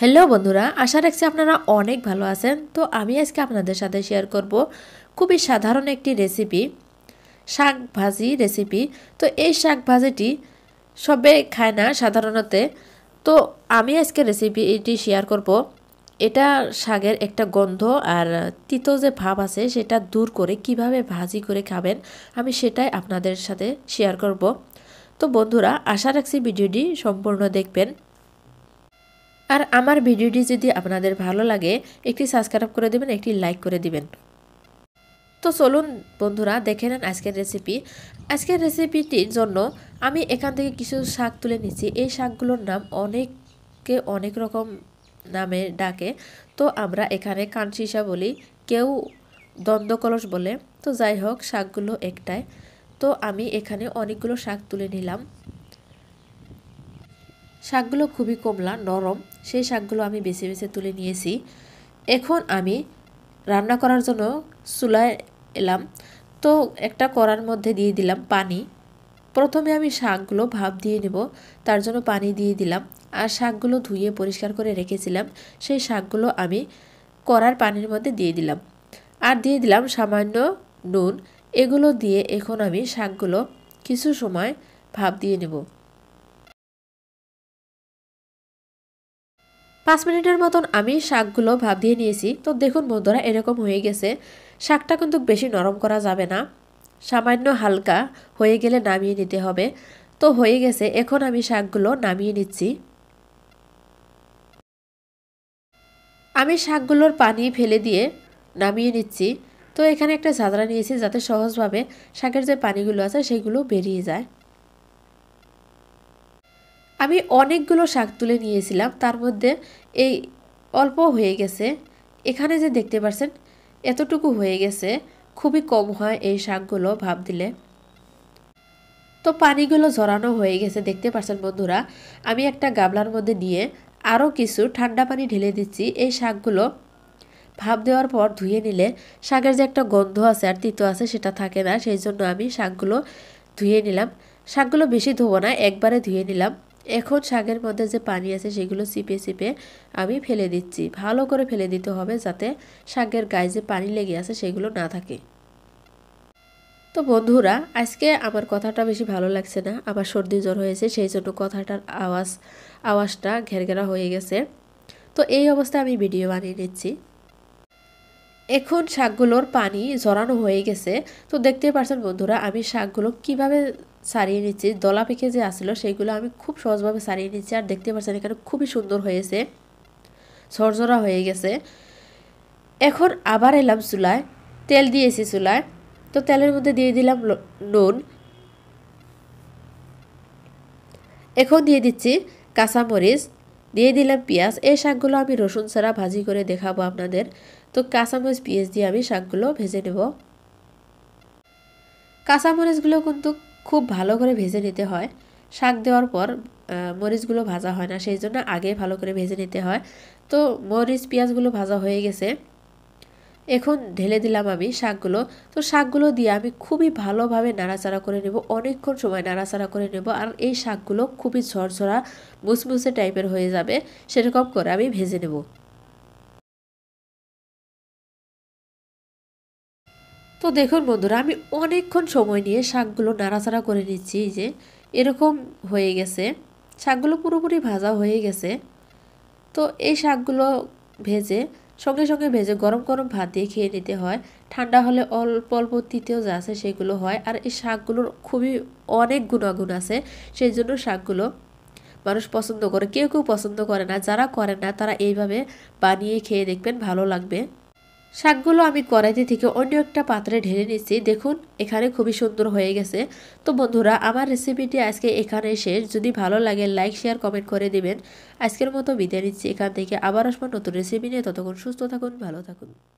hello বন্ধুরা আশা রাখছি আপনারা অনেক ভালো আছেন তো আমি আজকে আপনাদের সাথে শেয়ার করব খুবই সাধারণ একটি রেসিপি শাক ভাজি রেসিপি তো এই শাক ভাজিটি সবে খায় না সাধারণত তো আমি আজকে রেসিপি এটি শেয়ার করব এটা শাকের একটা গন্ধ আর তিতো যে ভাব আছে সেটা দূর করে কিভাবে ভাজি করে খাবেন আমি সেটাই আপনাদের সাথে শেয়ার করব তো বন্ধুরা আশা রাখছি ভিডিওটি সম্পূর্ণ দেখবেন আর আমার ভিডিওটি যদি আপনাদের ভালো লাগে একটি সাবস্ক্রাইব করে দেবেন একটি লাইক করে দিবেন তো চলুন বন্ধুরা দেখে নেন আজকের রেসিপি আজকের রেসিপিটির জন্য আমি এখান থেকে কিছু শাক তুলে নিচ্ছি এই শাকগুলোর নাম অনেককে অনেক রকম নামে ডাকে তো আমরা এখানে কানশিসা বলি কেউ দ্বন্দ্বকলস বলে তো যাই হোক শাকগুলো একটাই তো আমি এখানে অনেকগুলো শাক তুলে নিলাম শাকগুলো খুবই কমলা নরম সেই শাকগুলো আমি বেছে বেছে তুলে নিয়েছি এখন আমি রান্না করার জন্য চুলায় এলাম তো একটা করার মধ্যে দিয়ে দিলাম পানি প্রথমে আমি শাকগুলো ভাপ দিয়ে নেব তার জন্য পানি দিয়ে দিলাম আর শাকগুলো ধুয়ে পরিষ্কার করে রেখেছিলাম সেই শাকগুলো আমি করার পানির মধ্যে দিয়ে দিলাম আর দিয়ে দিলাম সামান্য নুন এগুলো দিয়ে এখন আমি শাকগুলো কিছু সময় ভাপ দিয়ে নেব পাঁচ মিনিটের মতন আমি শাকগুলো ভাব দিয়ে নিয়েছি তো দেখুন বন্ধুরা এরকম হয়ে গেছে শাকটা কিন্তু বেশি নরম করা যাবে না সামান্য হালকা হয়ে গেলে নামিয়ে নিতে হবে তো হয়ে গেছে এখন আমি শাকগুলো নামিয়ে নিচ্ছি আমি শাকগুলোর পানি ফেলে দিয়ে নামিয়ে নিচ্ছি তো এখানে একটা ঝাঁদরা নিয়েছি যাতে সহজভাবে শাকের যে পানিগুলো আছে সেগুলো বেরিয়ে যায় আমি অনেকগুলো শাক তুলে নিয়েছিলাম তার মধ্যে এই অল্প হয়ে গেছে এখানে যে দেখতে পাচ্ছেন এতটুকু হয়ে গেছে খুবই কম হয় এই শাকগুলো ভাব দিলে তো পানিগুলো ঝরানো হয়ে গেছে দেখতে পাচ্ছেন বন্ধুরা আমি একটা গাবলার মধ্যে নিয়ে আরও কিছু ঠান্ডা পানি ঢেলে দিচ্ছি এই শাকগুলো ভাপ দেওয়ার পর ধুয়ে নিলে শাকের যে একটা গন্ধ আছে আর তিতো আছে সেটা থাকে না সেই জন্য আমি শাকগুলো ধুয়ে নিলাম শাকগুলো বেশি ধোবো না একবারে ধুয়ে নিলাম এখন শাকের মধ্যে যে পানি আছে সেগুলো সিপে সিপে আমি ফেলে দিচ্ছি ভালো করে ফেলে দিতে হবে যাতে শাকের গায়ে যে পানি লেগে আছে সেগুলো না থাকে তো বন্ধুরা আজকে আমার কথাটা বেশি ভালো লাগছে না আমার সর্দি জ্বর হয়েছে সেই জন্য কথাটার আওয়াজ আওয়াজটা ঘেরঘেরা হয়ে গেছে তো এই অবস্থায় আমি ভিডিও বানিয়ে নিচ্ছি এখন শাকগুলোর পানি ঝরানো হয়ে গেছে তো দেখতে পাচ্ছেন বন্ধুরা আমি শাকগুলো কিভাবে সারিয়ে নিচ্ছি দলা পেকে যে আসলো সেইগুলো আমি খুব সহজভাবে সারিয়ে নিচ্ছি আর দেখতে পাচ্ছেন এখানে খুবই সুন্দর হয়েছে ঝরঝরা হয়ে গেছে এখন আবার এলাম চুলায় তেল দিয়েছি চুলায় তো তেলের মধ্যে দিয়ে দিলাম নুন এখন দিয়ে দিচ্ছি কাঁচামরিচ দিয়ে দিলাম পেঁয়াজ এই শাকগুলো আমি রসুন ছাড়া ভাজি করে দেখাবো আপনাদের তো কাঁচামরিচ পিঁয়াজ দিয়ে আমি শাকগুলো ভেজে নেব কাঁচামরিচগুলো কিন্তু খুব ভালো করে ভেজে নিতে হয় শাক দেওয়ার পর মরিচগুলো ভাজা হয় না সেই জন্য আগে ভালো করে ভেজে নিতে হয় তো মরিচ পেঁয়াজগুলো ভাজা হয়ে গেছে এখন ঢেলে দিলাম আমি শাকগুলো তো শাকগুলো দিয়ে আমি খুবই ভালোভাবে নাড়াচাড়া করে নেব অনেকক্ষণ সময় নাড়াচাড়া করে নেব আর এই শাকগুলো খুবই ঝরঝরা মুসমুসে টাইপের হয়ে যাবে সেরকম করে আমি ভেজে নেব তো দেখুন বন্ধুরা আমি অনেকক্ষণ সময় নিয়ে শাকগুলো নাড়াচাড়া করে নিচ্ছি যে এরকম হয়ে গেছে শাকগুলো পুরোপুরি ভাজা হয়ে গেছে তো এই শাকগুলো ভেজে সঙ্গে সঙ্গে ভেজে গরম গরম ভাত দিয়ে খেয়ে নিতে হয় ঠান্ডা হলে অল্প অল্প তৃতীয় যা আছে সেগুলো হয় আর এই শাকগুলোর খুবই অনেক গুণাগুণ আছে সেই জন্য শাকগুলো মানুষ পছন্দ করে কেউ কেউ পছন্দ করে না যারা করে না তারা এইভাবে বানিয়ে খেয়ে দেখবেন ভালো লাগবে শাকগুলো আমি কড়াইতে থেকে অন্য একটা পাত্রে ঢেলে নিচ্ছি দেখুন এখানে খুবই সুন্দর হয়ে গেছে তো বন্ধুরা আমার রেসিপিটি আজকে এখানে শেষ যদি ভালো লাগে লাইক শেয়ার কমেন্ট করে দিবেন আজকের মতো বিদায় নিচ্ছি এখান থেকে আবার আসবো নতুন রেসিপি নিয়ে ততক্ষণ সুস্থ থাকুন ভালো থাকুন